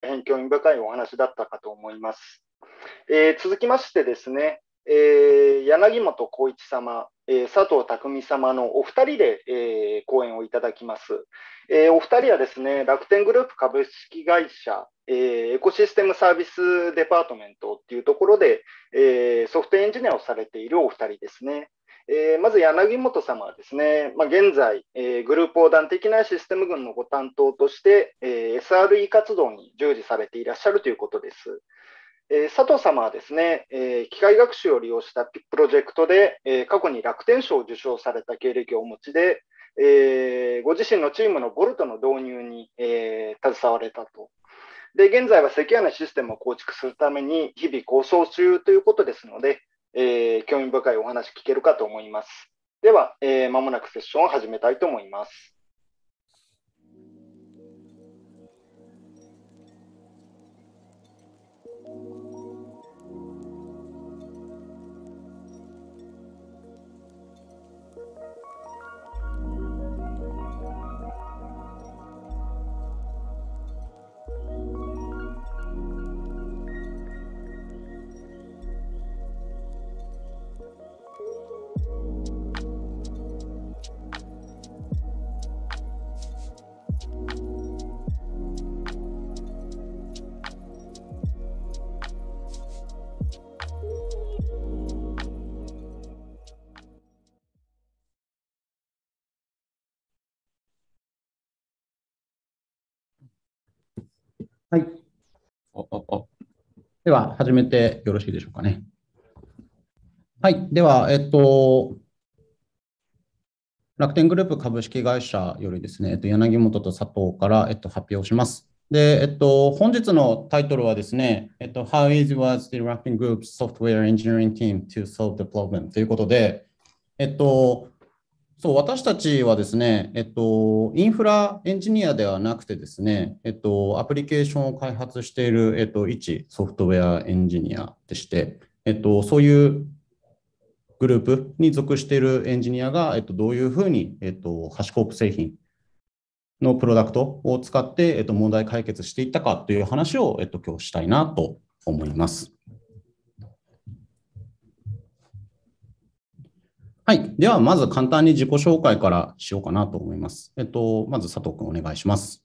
大変興味深いお話だったかと思います。えー、続きましてですね、えー、柳本浩一様、えー、佐藤匠様のお二人で、え講演をいただきます。えお二人はですね、楽天グループ株式会社、えエコシステムサービスデパートメントっていうところで、えソフトエンジニアをされているお二人ですね。えー、まず柳本様はですね、まあ、現在、えー、グループ横断的なシステム群のご担当として、えー、SRE 活動に従事されていらっしゃるということです。え佐藤様はですね、え機械学習を利用したプロジェクトで、え過去に楽天賞を受賞された経歴をお持ちで、えご自身のチームのボルトの導入に、え携われたと。で現在はセキュアなシステムを構築するために日々構想中ということですので、えー、興味深いお話聞けるかと思います。では、えー、間もなくセッションを始めたいと思います。はい。では、始めてよろしいでしょうかね。はい。では、えっと、楽天グループ株式会社よりですね、えっと、柳本と佐藤から、えっと、発表します。で、えっと、本日のタイトルはですね、えっと、How easy was the Rapping Group's software engineering team to solve the problem? ということで、えっと、そう私たちはですね、えっと、インフラエンジニアではなくてですね、えっと、アプリケーションを開発している、えっと、一ソフトウェアエンジニアでして、えっと、そういうグループに属しているエンジニアが、えっと、どういうふうに、えっと、ハシコープ製品のプロダクトを使って、えっと、問題解決していったかという話を、えっと、今日したいなと思います。はい。では、まず簡単に自己紹介からしようかなと思います。えっと、まず佐藤くんお願いします。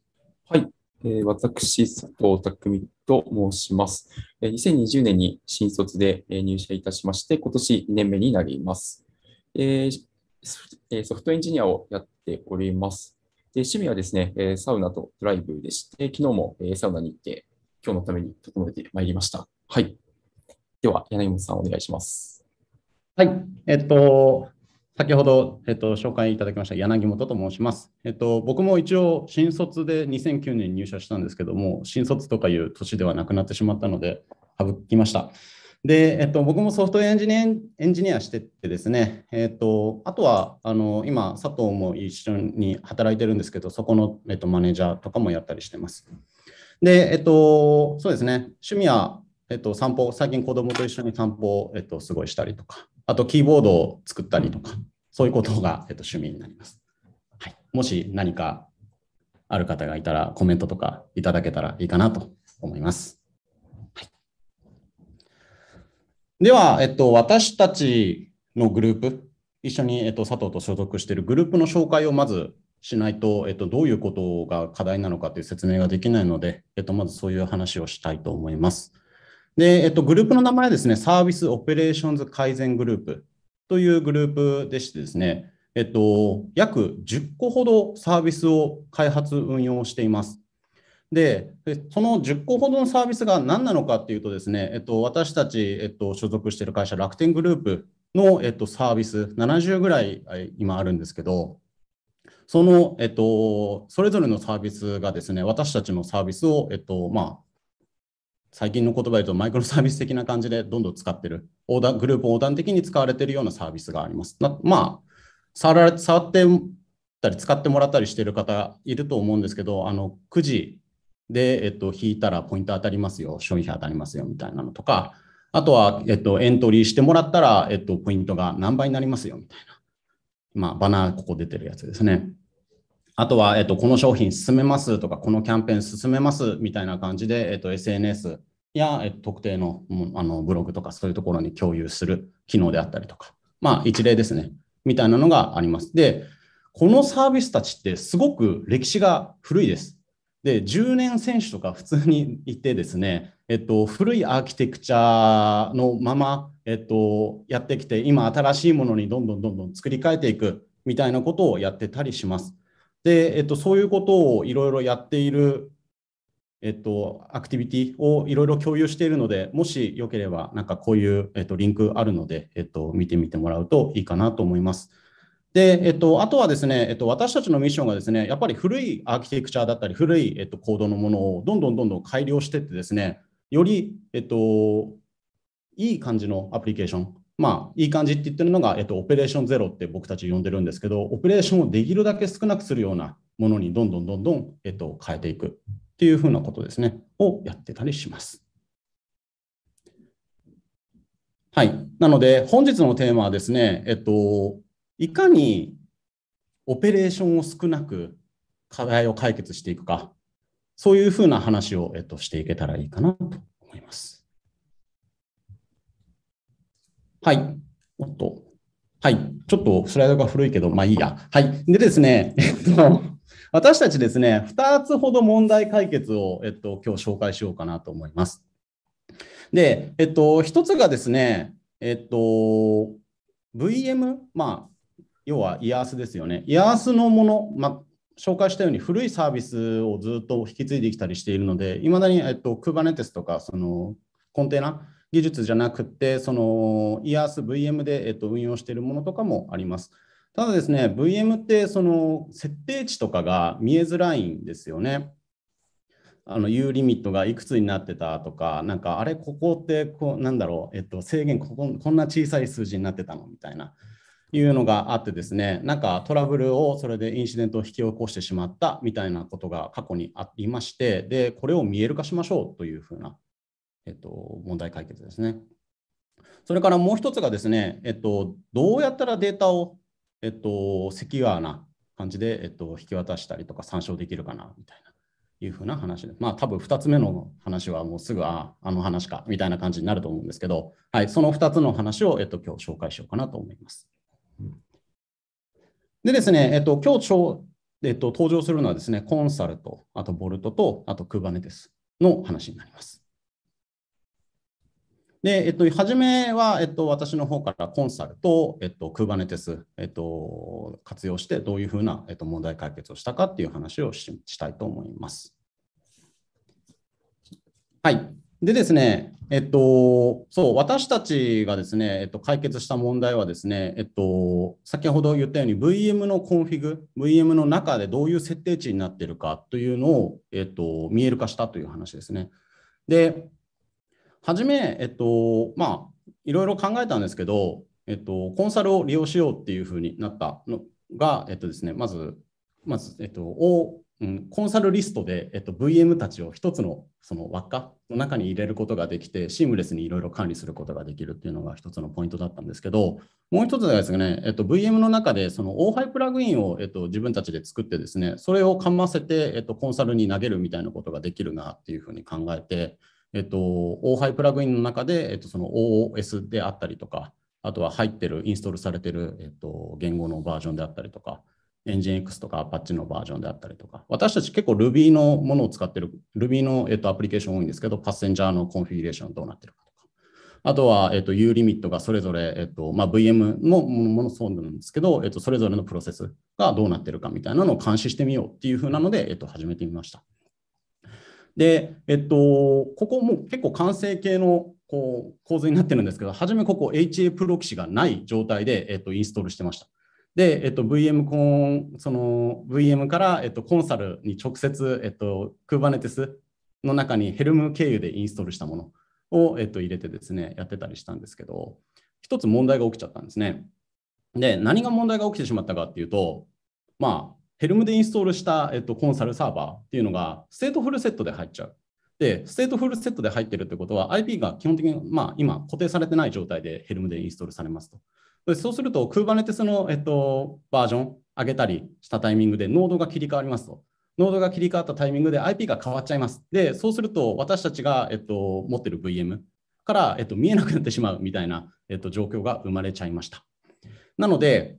はい。えー、私、佐藤匠と申します。えー、2020年に新卒で入社いたしまして、今年2年目になります。えー、ソフトエンジニアをやっております。で趣味はですね、サウナとドライブでして、昨日もサウナに行って、今日のために整えてまいりました。はい。では、柳本さんお願いします。はい。えっと、先ほど、えっと、紹介いただきました柳本と申します。えっと、僕も一応新卒で2009年入社したんですけども、新卒とかいう年ではなくなってしまったので、省きました。で、えっと、僕もソフトウェアエンジニアエンジニアしててですね、えっと、あとはあの今、佐藤も一緒に働いてるんですけど、そこの、えっと、マネージャーとかもやったりしてます。で、えっと、そうですね、趣味は、えっと、散歩、最近子供と一緒に散歩を、えっと、すごいしたりとか、あとキーボードを作ったりとか、そういうことが、えっと、趣味になります。はい、もし何かある方がいたら、コメントとかいただけたらいいかなと思います。はい、では、えっと、私たちのグループ、一緒に、えっと、佐藤と所属しているグループの紹介をまずしないと、えっと、どういうことが課題なのかという説明ができないので、えっと、まずそういう話をしたいと思います。で、えっと、グループの名前はですね、サービスオペレーションズ改善グループというグループでしてですね、えっと、約10個ほどサービスを開発、運用しています。で、その10個ほどのサービスが何なのかっていうとですね、えっと、私たち、えっと、所属している会社、楽天グループの、えっと、サービス、70ぐらい今あるんですけど、その、えっと、それぞれのサービスがですね、私たちのサービスを、えっと、まあ、最近の言葉で言うとマイクロサービス的な感じでどんどん使ってる、グループ横断的に使われてるようなサービスがあります。まあ、触られ触ってたり使ってもらったりしている方いると思うんですけど、あのくじで、えっと、引いたらポイント当たりますよ、商品当たりますよみたいなのとか、あとは、えっと、エントリーしてもらったら、えっと、ポイントが何倍になりますよみたいな、まあ、バナーここ出てるやつですね。あとは、えっと、この商品進めますとか、このキャンペーン進めますみたいな感じで、えっと、SNS や、えっと、特定のあのブログとか、そういうところに共有する機能であったりとか、まあ、一例ですね、みたいなのがあります。で、このサービスたちってすごく歴史が古いです。で、10年選手とか普通にいてですね、えっと、古いアーキテクチャのまま、えっと、やってきて、今新しいものにどんどんどんどん作り変えていくみたいなことをやってたりします。で、えっと、そういうことをいろいろやっている、えっと、アクティビティをいろいろ共有しているので、もしよければ、なんかこういう、えっと、リンクあるので、えっと、見てみてもらうといいかなと思います。で、えっと、あとはですね、えっと、私たちのミッションがですね、やっぱり古いアーキテクチャだったり、古い、えっと、コードのものをどんどんどんどん改良していってですね、より、えっと、いい感じのアプリケーションまあ、いい感じって言ってるのが、えっと、オペレーションゼロって僕たち呼んでるんですけど、オペレーションをできるだけ少なくするようなものにどんどんどんどん、えっと、変えていくっていうふうなことですね、をやってたりします。はい。なので、本日のテーマはですね、えっと、いかにオペレーションを少なく課題を解決していくか、そういうふうな話を、えっと、していけたらいいかなと思います。はい。おっと。はい。ちょっとスライドが古いけど、まあいいや。はい。でですね、えっと、私たちですね、2つほど問題解決を、えっと、今日紹介しようかなと思います。で、えっと、1つがですね、えっと、VM、まあ、要はイヤースですよね。イヤースのもの、まあ、紹介したように古いサービスをずっと引き継いできたりしているので、いまだに、えっと、Kubernetes とか、そのコンテナ技術じゃなくて、その ERSVM で、えっと、運用しているものとかもあります。ただですね、VM ってその設定値とかが見えづらいんですよね。あの U リミットがいくつになってたとか、なんかあれ、ここってこうなんだろう、えっと、制限ここ、こんな小さい数字になってたのみたいな、いうのがあってですね、なんかトラブルをそれでインシデントを引き起こしてしまったみたいなことが過去にありまして、で、これを見える化しましょうというふうなえっと、問題解決ですね。それからもう一つがですね、えっと、どうやったらデータを、えっと、セキュアな感じで、えっと、引き渡したりとか参照できるかなみたいな。いうふうな話です。まあ多分2つ目の話はもうすぐああの話かみたいな感じになると思うんですけど、はい、その2つの話を、えっと、今日紹介しようかなと思います。でですね、えっと、今日ちょ、えっと、登場するのはですね、コンサルト、あとボルトと、あと Kubernetes の話になります。で、えっと、初めは、えっと、私の方からコンサルと、えっと、クーバネテス、えっと、活用してどういうふうな、えっと、問題解決をしたかっていう話をしたいと思います。はい。でですね、えっと、そう、私たちがですね、えっと、解決した問題はですね、えっと、先ほど言ったように VM のコンフィグ、VM の中でどういう設定値になっているかというのを、えっと、見える化したという話ですね。で、初め、えっと、まあ、いろいろ考えたんですけど、えっと、コンサルを利用しようっていうふうになったのが、えっとですね、まず、まず、えっと、おん、コンサルリストで、えっと、VM たちを一つのその輪っかの中に入れることができて、シームレスにいろいろ管理することができるっていうのが一つのポイントだったんですけど、もう一つがですね、えっと、VM の中でその OHI プラグインを、えっと、自分たちで作ってですね、それをかませて、えっと、コンサルに投げるみたいなことができるなっていうふうに考えて、えっと、OHI プラグインの中で、えっと、その OOS であったりとか、あとは入ってる、インストールされてる、えっと、言語のバージョンであったりとか、EngineX とか Apache のバージョンであったりとか、私たち結構 Ruby のものを使ってる、Ruby の、えっと、アプリケーション多いんですけど、パッセンジャーのコンフィギュレーションどうなってるかとか、あとは、えっと、ULimit がそれぞれ、えっとまあ、VM のものそうなんですけど、えっと、それぞれのプロセスがどうなってるかみたいなのを監視してみようっていうふうなので、えっと、始めてみました。で、えっと、ここも結構完成形のこう構図になってるんですけど、初めここ HA プロキシがない状態で、えっと、インストールしてました。で、えっと、VM コン、その VM から、えっと、コンサルに直接、えっと、Kubernetes の中にヘルム経由でインストールしたものを、えっと、入れてですね、やってたりしたんですけど、一つ問題が起きちゃったんですね。で、何が問題が起きてしまったかっていうと、まあ、ヘルムでインストールした、えっと、コンサルサーバーっていうのが、ステートフルセットで入っちゃう。で、ステートフルセットで入ってるってことは、IP が基本的に、まあ、今、固定されてない状態でヘルムでインストールされますと。でそうすると、Kubernetes の、えっと、バージョン上げたりしたタイミングで、ノードが切り替わりますと。ノードが切り替わったタイミングで IP が変わっちゃいます。で、そうすると、私たちが、えっと、持ってる VM から、えっと、見えなくなってしまうみたいな、えっと、状況が生まれちゃいました。なので、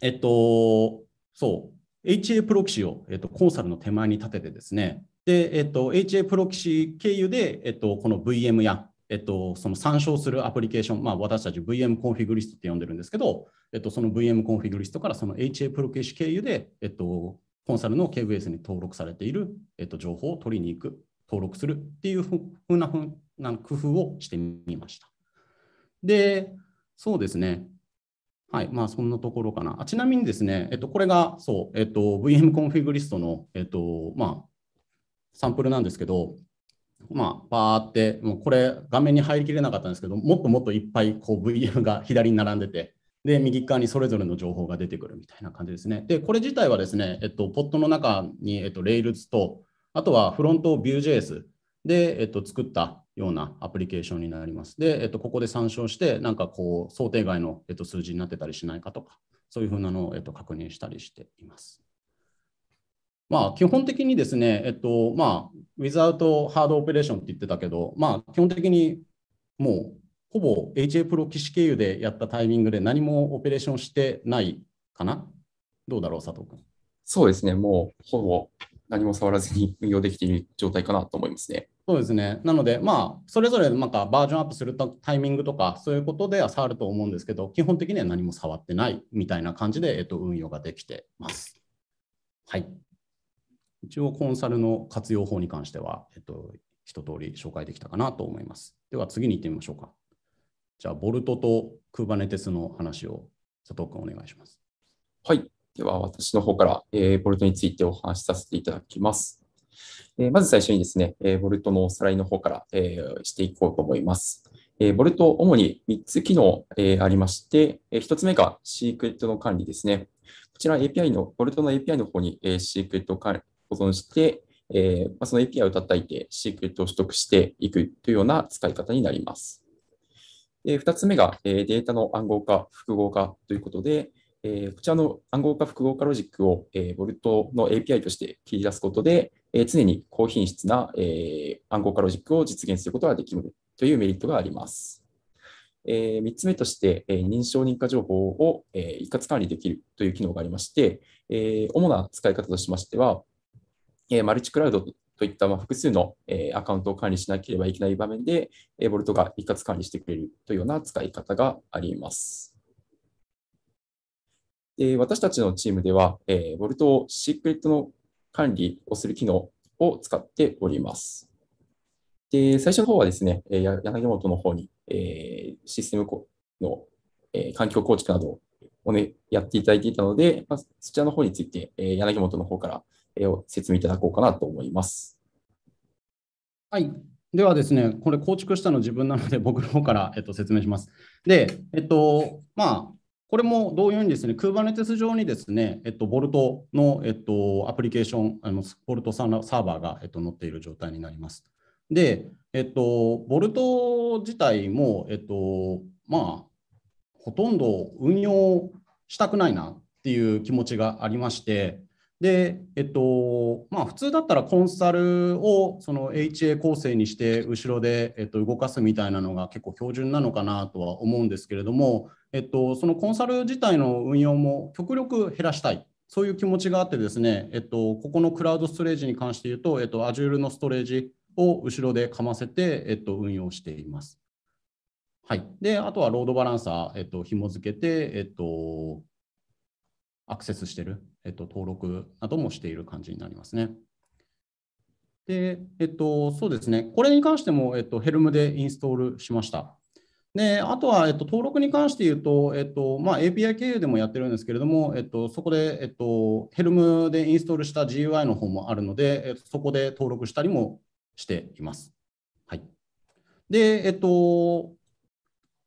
えっと、そう、HA プロキシを、えっと、コンサルの手前に立ててですね、で、えっと、HA プロキシ経由で、えっと、この VM や、えっと、その参照するアプリケーション、まあ、私たち VM コンフィグリストって呼んでるんですけど、えっと、その VM コンフィグリストからその HA プロキシ経由で、えっと、コンサルの KVS に登録されている、えっと、情報を取りに行く、登録するっていうふうなふうな工夫をしてみました。で、そうですね。はい、まあ、そんなところかな。あちなみにですね、えっと、これが、そう、えっと、VM コンフィグリストの、えっと、まあ、サンプルなんですけど、まあ、バーって、もうこれ、画面に入りきれなかったんですけど、もっともっといっぱい、こう、VM が左に並んでて、で、右側にそれぞれの情報が出てくるみたいな感じですね。で、これ自体はですね、えっと、ポットの中に、えっと、Rails と、あとはフロント Vue.js で、えっと、作ったようなアプリケーションになります。で、えっと、ここで参照して、なんかこう、想定外の、えっと、数字になってたりしないかとか、そういうふうなのを、えっと、確認したりしています。まあ、基本的にですね、えっと、まあ、ウィザウトハードオペレーションって言ってたけど、まあ、基本的にもう、ほぼ HA プロ騎士経由でやったタイミングで何もオペレーションしてないかなどうだろう、佐藤君。そうですね、もうほぼ何も触らずに運用できている状態かなと思いますね。そうですね。なので、まあ、それぞれなんかバージョンアップするタイミングとか、そういうことでは触ると思うんですけど、基本的には何も触ってないみたいな感じで、えっと、運用ができてます。はい。一応、コンサルの活用法に関しては、えっと、一通り紹介できたかなと思います。では、次に行ってみましょうか。じゃあ、ボルトとクーバネテスの話を佐藤君お願いします。はい。では、私の方から、えー、ボルトについてお話しさせていただきます。えまず最初にですね、えボルトのおさらいの方から、えしていこうと思います。えボルト、主に3つ機能、えありまして、え1つ目がシークレットの管理ですね。こちら API の、ボルトの API の方に、えシークレットを保存して、えまその API を叩いてシークレットを取得していくというような使い方になります。2つ目がデータの暗号化、複合化ということで、えー、こちらの暗号化複合化ロジックを、えー、ボルトの API として切り出すことで、えー、常に高品質な、えー、暗号化ロジックを実現することができるというメリットがあります。えー、3つ目として、えー、認証認可情報を、えー、一括管理できるという機能がありまして、えー、主な使い方としましては、えー、マルチクラウドといった複数のアカウントを管理しなければいけない場面で、ボルトが一括管理してくれるというような使い方があります。で私たちのチームでは、えー、ボルトシークレットの管理をする機能を使っております。で最初の方はですね、柳本の方に、えー、システムの、えー、環境構築などを、ね、やっていただいていたので、まあ、そちらの方について、えー、柳本の方から、えー、説明いただこうかなと思います。はい、ではですね、これ構築したの自分なので僕の方から、えっと、説明します。で、えっと、まあ、これも同様にですね、Kubernetes 上にですね、えっと、ボルトの、えっと、アプリケーション、あのボルトサーバーが、えっと、載っている状態になります。で、えっと、ボルト自体も、えっと、まあ、ほとんど運用したくないなっていう気持ちがありまして、で、えっとまあ、普通だったらコンサルをその HA 構成にして後ろで、えっと、動かすみたいなのが結構標準なのかなとは思うんですけれども、えっと、そのコンサル自体の運用も極力減らしたい。そういう気持ちがあってですね、えっと、ここのクラウドストレージに関して言うと、えっと、Azure のストレージを後ろでかませて、えっと、運用しています。はい、であとはロードバランサー、えっと紐付けて、えっと、アクセスしてるえっと、登録などもしている感じになりますね。で、えっと、そうですね。これに関しても、えっと、ヘルムでインストールしました。で、あとは、えっと、登録に関して言うと、えっと、まあ、API 経由でもやってるんですけれども、えっと、そこで、えっと、ヘルムでインストールした GUI の方もあるので、えっと、そこで登録したりもしています。はい。で、えっと、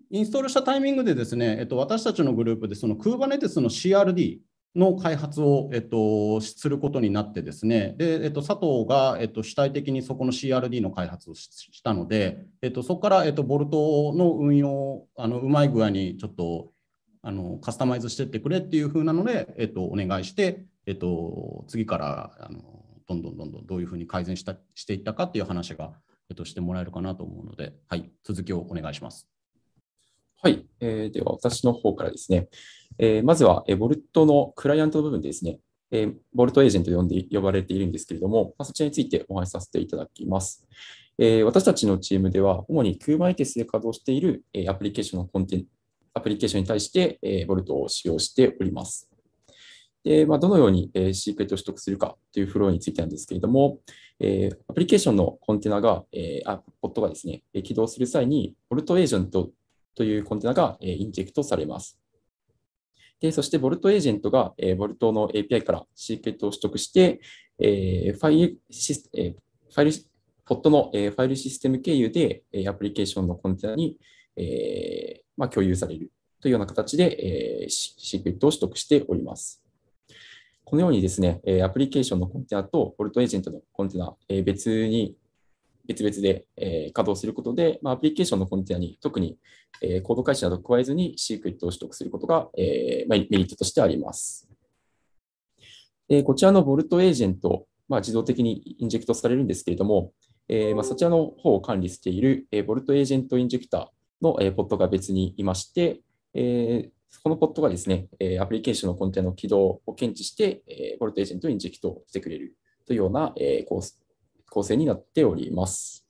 インストールしたタイミングでですね、えっと、私たちのグループで、その Kubernetes の CRD の開発を、えっと、することになってですね、でえっと、佐藤が、えっと、主体的にそこの CRD の開発をしたので、えっと、そこから、えっと、ボルトの運用あのうまい具合にちょっとあのカスタマイズしてってくれっていう風なので、えっと、お願いして、えっと、次からあのどんどんどんどんどういう風に改善したしていったかっていう話が、えっと、してもらえるかなと思うので、はい、続きをお願いします。はい、えー、では私の方からですね、えー、まずは、えー、ボルトのクライアントの部分でですね、えー、ボルトエージェントと呼んで呼ばれているんですけれども、まあ、そちらについてお話しさせていただきます。えー、私たちのチームでは、主に Kubernetes で稼働している、えー、アプリケーションのコンテンアプリケーションに対して、えー、ボルトを使用しております。でまあ、どのように、えー、シークレットを取得するかというフローについてなんですけれども、えー、アプリケーションのコンテナが、えー、あポットがですね、起動する際に、ボルトエージェントというコンテナが、えインジェクトされます。で、そしてボルトエージェントが、えー、ボルトの API からシークレットを取得して、えー、ファイルシス、えー、ファイル、ポットの、えー、ファイルシステム経由で、えアプリケーションのコンテナに、えまあ、共有されるというような形で、えシークレットを取得しております。このようにですね、アプリケーションのコンテナとボルトエージェントのコンテナ、別に別々で、えー、稼働することで、まあ、アプリケーションのコンテナに特に、えー、コード開始など加えずにシークレットを取得することが、えーまあ、メリットとしてあります。えこちらのボルトエージェント、まあ、自動的にインジェクトされるんですけれども、えーまあ、そちらの方を管理している、えー、ボルトエージェントインジェクターの、えー、ポットが別にいまして、えー、このポットがですね、えー、アプリケーションのコンテナの起動を検知して、えー、ボルトエージェントをインジェクトしてくれるというような、えー、コー構成になっております。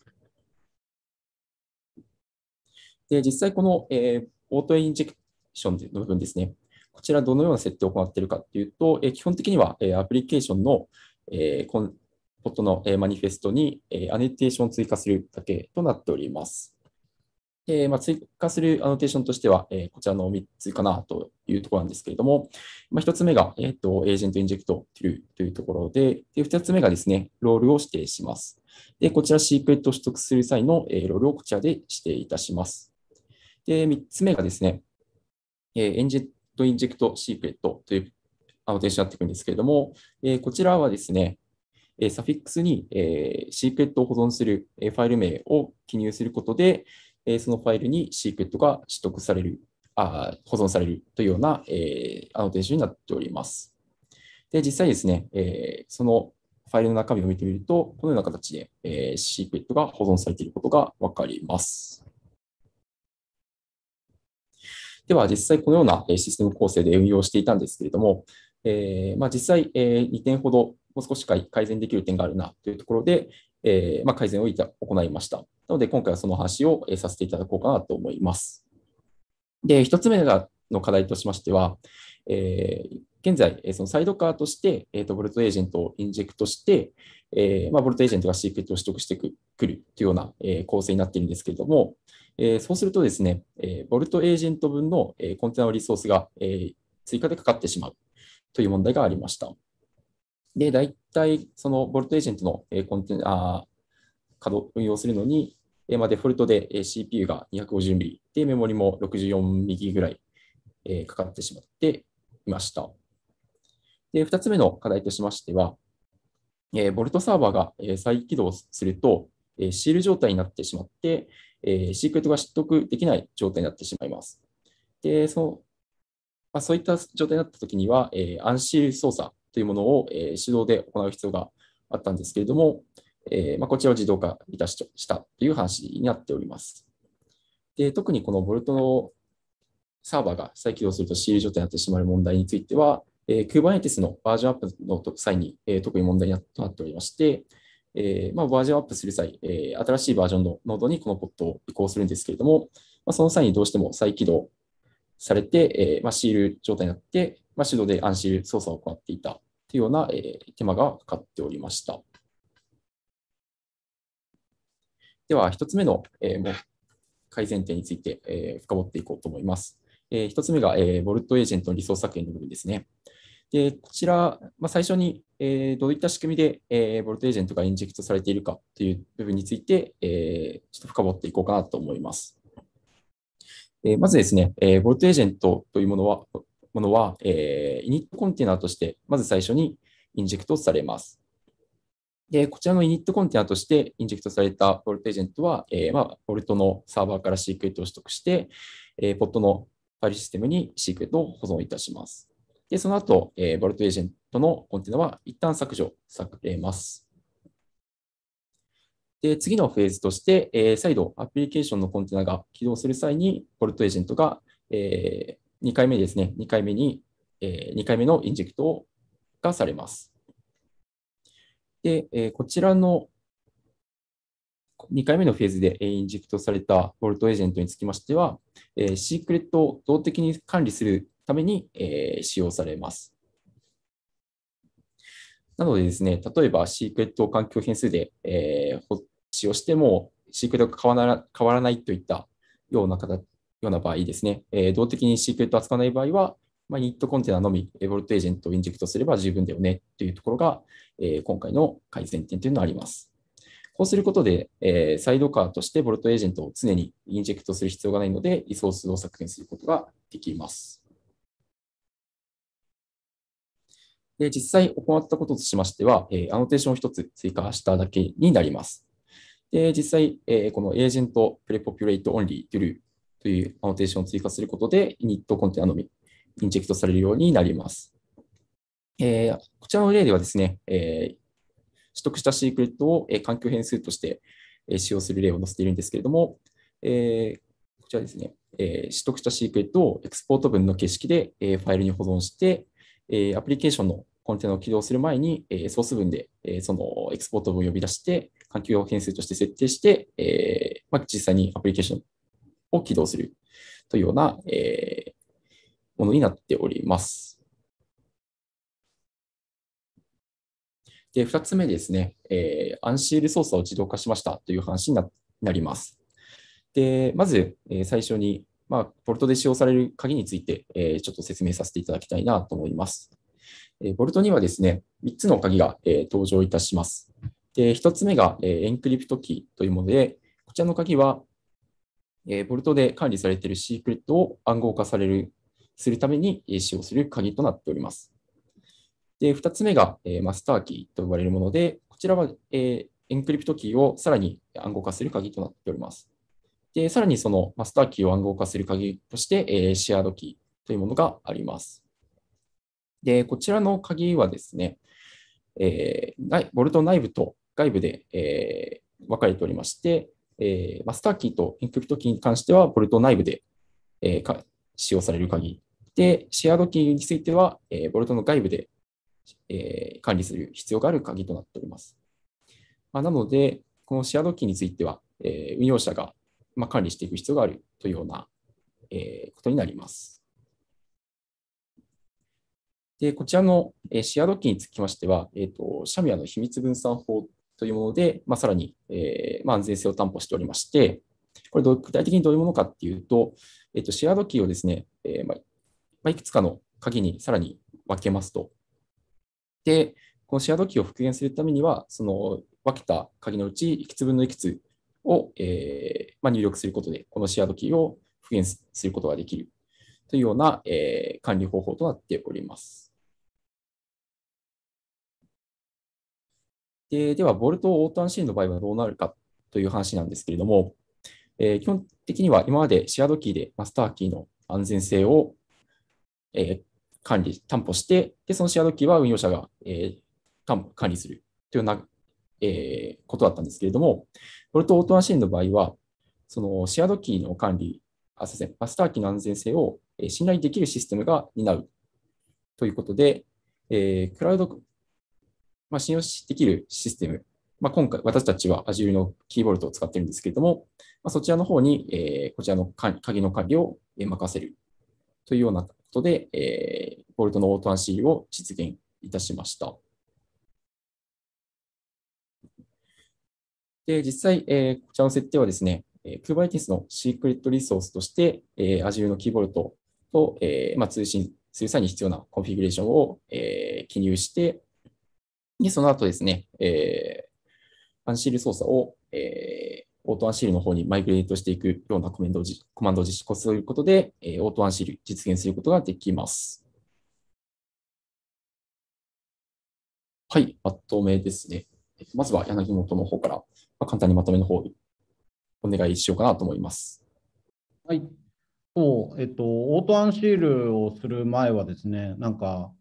で、実際この、えー、オートインジェクションの部分ですね。こちらどのような設定を行っているかというと、えー、基本的には、えー、アプリケーションの、えー、ポットの、えー、マニフェストに、えー、アネテーションを追加するだけとなっております。えー、まあ、追加するアノテーションとしては、えー、こちらの3つかなというところなんですけれども、まあ、1つ目が、えーと、エージェントインジェクトというところでで、2つ目がですね、ロールを指定します。でこちら、シークレットを取得する際の、えー、ロールをこちらで指定いたします。で3つ目がですね、えー、エンジェントインジェクトシークレットというアノテーションになっていくんですけれども、えー、こちらはですね、サフィックスに、えシークレットを保存する、えファイル名を記入することで、えー、そのファイルにシークレットが取得される、あ保存されるというような、えー、アノテーションになっております。で、実際ですね、えー、そのファイルの中身を見てみると、このような形で、えー、シークレットが保存されていることがわかります。では、実際このようなシステム構成で運用していたんですけれども、えーまあ、実際、えー、2点ほどもう少し改善できる点があるなというところで、えー、まあ、改善を行いました。なので、今回はその話を、えさせていただこうかなと思います。で、1つ目がの課題としましては、えー、現在、そのサイドカーとして、えーと、ボルトエージェントをインジェクトして、えー、まあ、ボルトエージェントがシークレットを取得してくるというような、えー、構成になっているんですけれども、えそうするとですね、えボルトエージェント分の、えコンテナのリソースが、え追加でかかってしまうという問題がありました。で、大体、そのボルトエージェントの、えコンテンあ稼働運用するのに、えまあ、デフォルトで、え CPU が 250mm で、メモリも64リぐらい、えかかってしまっていました。で2つ目の課題としましては、えボルトサーバーが、え再起動すると、えシール状態になってしまって、えシークレットが取得できない状態になってしまいます。でそのまあ、そういった状態になったときには、えアンシール操作というものを、え手動で行う必要があったんですけれども、えまこちらを自動化いたしたという話になっております。で特にこのボルトのサーバーが再起動するとシール状態になってしまう問題については、えー、Kubernetes のバージョンアップの際に、えー、特に問題となっておりまして、えーまあ、バージョンアップする際、えー、新しいバージョンのノードにこのポットを移行するんですけれども、まあ、その際にどうしても再起動されて、えーまあ、シール状態になって、まあ、手動で暗視操作を行っていたというような、えー、手間がかかっておりました。では、一つ目の、えー、もう改善点について、えー、深掘っていこうと思います。えー、つ目が、えー、ボルトエージェントのリソース削減の部分ですね。でこちら、まあ、最初に、えー、どういった仕組みで、えー、ボルトエージェントがインジェクトされているかという部分について、えー、ちょっと深掘っていこうかなと思います。えー、まずですね、えー、ボルトエージェントというものは、ものは、えー、イニットコンテナとして、まず最初にインジェクトされます。で、こちらのイニットコンテナとしてインジェクトされたボルトエージェントは、えー、まあ、ボルトのサーバーからシークレットを取得して、えー、ポットのファイルシステムにシークレットを保存いたします。で、その後、えー、ボルトエージェントのコンテナは一旦削除されます。で、次のフェーズとして、えー、再度アプリケーションのコンテナが起動する際に、ボルトエージェントが、えー、2回目ですね、2回目に、え2回目のインジェクトがされます。で、えこちらの2回目のフェーズでインジェクトされたボルトエージェントにつきましては、えシークレットを動的に管理するために、え使用されます。なのでですね、例えばシークレット環境変数で、えー、使用してもシークレットが変わらないといったような形ような場合ですね、えー、動的にシークレットを扱わない場合は、まあ、ニットコンテナのみ、ボルトエージェントをインジェクトすれば十分だよねというところが、えー、今回の改善点というのがあります。こうすることで、えー、サイドカーとしてボルトエージェントを常にインジェクトする必要がないので、リソースを削減することができます。で実際行ったこととしましては、えー、アノテーションを1つ追加しただけになります。で実際、えー、このエージェントプレポピュレートオンリーというというアノテーションを追加することで、イニットコンテナのみインジェクトされるようになります。えー、こちらの例ではですね、えー、取得したシークレットを、えー、環境変数として、え使用する例を載せているんですけれども、えこちらですね、え取得したシークレットをエクスポート文の形式で、えファイルに保存して、えアプリケーションのコンテナを起動する前に、えソース文で、えそのエクスポート文を呼び出して、環境変数として設定して、えまあ、実際にアプリケーションを起動するというような、えー、ものになっております。で、2つ目ですね、えー、アンシール操作を自動化しましたという話になります。で、まず、えー、最初に、まあ、ボルトで使用される鍵について、えー、ちょっと説明させていただきたいなと思います。えー、ボルトにはですね、3つの鍵が、えー、登場いたします。で、1つ目が、えー、エンクリプトキーというもので、こちらの鍵は、えー、ボルトで管理されているシークレットを暗号化される、するために使用する鍵となっております。で、2つ目が、えー、マスターキーと呼ばれるもので、こちらは、えー、エンクリプトキーをさらに暗号化する鍵となっております。で、さらにそのマスターキーを暗号化する鍵として、えー、シェアドキーというものがあります。で、こちらの鍵はですね、えー、ボルト内部と外部で、えー、分かれておりまして、えー、マスターキーとエンクリプトキーに関しては、ボルト内部で、えー、使用される鍵。で、シェアドキーについては、えー、ボルトの外部で、えー、管理する必要がある鍵となっております。まあ、なので、このシェアドキーについては、えー、運用者が、まあ、管理していく必要があるというような、えー、ことになります。で、こちらのシェアドキーにつきましては、えっ、ー、と、シャミアの秘密分散法というもので、まあ、さらに、えまあ、安全性を担保しておりまして、これど、具体的にどういうものかっていうと、えっと、シェアドキーをですね、えまあ、いくつかの鍵にさらに分けますと。で、このシェアドキーを復元するためには、その分けた鍵のうち、いくつ分のいくつを、えま入力することで、このシェアドキーを復元することができるというような、え管理方法となっております。ででは、ボルトオートンシーンの場合はどうなるかという話なんですけれども、えー、基本的には今までシェアドキーでマスターキーの安全性を、えー、管理、担保して、でそのシェアドキーは運用者が、えー、管理するというような、えことだったんですけれども、ボルトオートンシーンの場合は、そのシェアドキーの管理、あすません、マスターキーの安全性を信頼できるシステムが担うということで、えー、クラウドまあ、信用できるシステム、まあ、今回私たちは Azure のキーボルトを使ってるんですけれども、まあ、そちらの方に、えー、こちらの鍵の鍵を任せるというようなことで、えー、ボルトのオートアンシールを実現いたしました。で、実際、えー、こちらの設定はですね、えー、Kubernetes のシークレットリソースとして、えー、Azure のキーボルトと、えーまあ、通信する際に必要なコンフィギュレーションを、えー、記入して、で、その後ですね、えー、アンシール操作を、えー、オートアンシールの方にマイグレートしていくようなコメントをコマンドを実行することで、えー、オートアンシール実現することができます。はい、まとめですね。まずは柳本の方から、まあ、簡単にまとめの方お願いしようかなと思います。はい。そう、えっと、オートアンシールをする前はですね、なんか、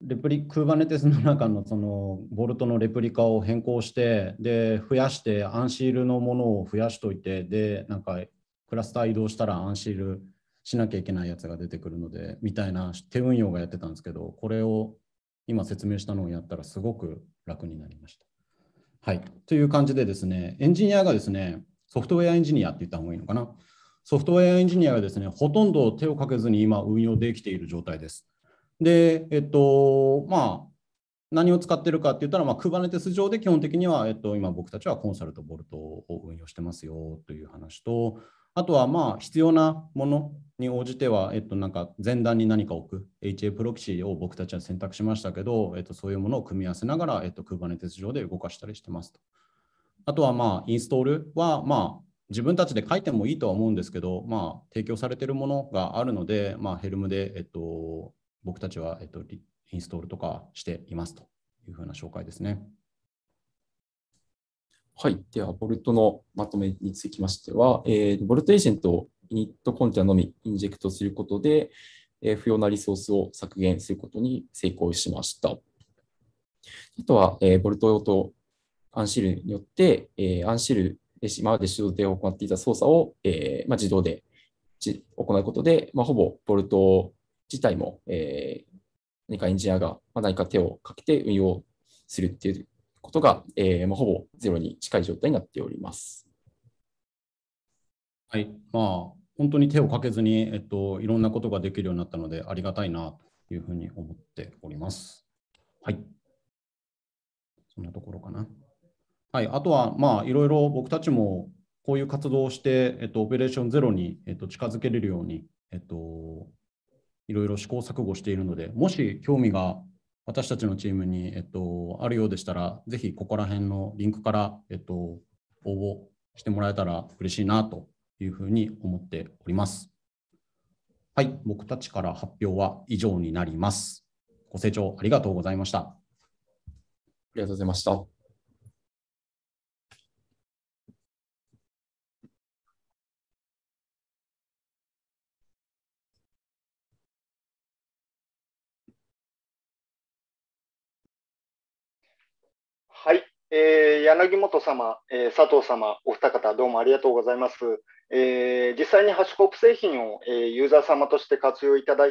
レプリ、k u バネテスの中のそのボルトのレプリカを変更して、で、増やして、アンシールのものを増やしといて、で、なんかクラスター移動したらアンシールしなきゃいけないやつが出てくるので、みたいな手運用がやってたんですけど、これを今説明したのをやったらすごく楽になりました。はい。という感じでですね、エンジニアがですね、ソフトウェアエンジニアって言った方がいいのかな。ソフトウェアエンジニアがですね、ほとんど手をかけずに今運用できている状態です。で、えっと、まあ、何を使ってるかって言ったら、まあ、クーバネテス上で基本的には、えっと、今僕たちはコンサルとボルトを運用してますよという話と、あとはまあ必要なものに応じては、えっと、なんか前段に何か置く HA プロキシを僕たちは選択しましたけど、えっと、そういうものを組み合わせながら、えっと、クーバネテス上で動かしたりしてますと。あとはまあインストールはまあ自分たちで書いてもいいとは思うんですけど、まあ、提供されているものがあるので、まあ、ヘルムで、えっと、僕たちは、えっと、インストールとかしていますというふうな紹介ですね。はい。では、ボルトのまとめにつきましては、えー、ボルトエージェントをイニットコンテナのみインジェクトすることで、えー、不要なリソースを削減することに成功しました。あとは、えー、ボルト用とアンシルによって、えー、アンシルで今まで手動で行っていた操作を、えーまあ、自動で行うことで、まあ、ほぼボルト自体も、えー、何かエンジニアが何か手をかけて運用するっていうことが、えー、まあ、ほぼゼロに近い状態になっております。はい、まあ、本当に手をかけずに、えっと、いろんなことができるようになったので、ありがたいなというふうに思っております。はい。そんなところかな。はい、あとは、まあ、いろいろ僕たちもこういう活動をして、えっと、オペレーションゼロに、えっと、近づけれるように、えっと、いろいろ試行錯誤しているので、もし興味が私たちのチームに、えっと、あるようでしたら、ぜひここら辺のリンクから、えっと、応募してもらえたら嬉しいなというふうに思っております。はい、僕たちから発表は以上になります。ご清聴ありがとうございました。ありがとうございました。えー、柳本様、えー、佐藤様、お二方、どうもありがとうございます。えー、実際にハッシュコープ製品を、えユーザー様として活用いただい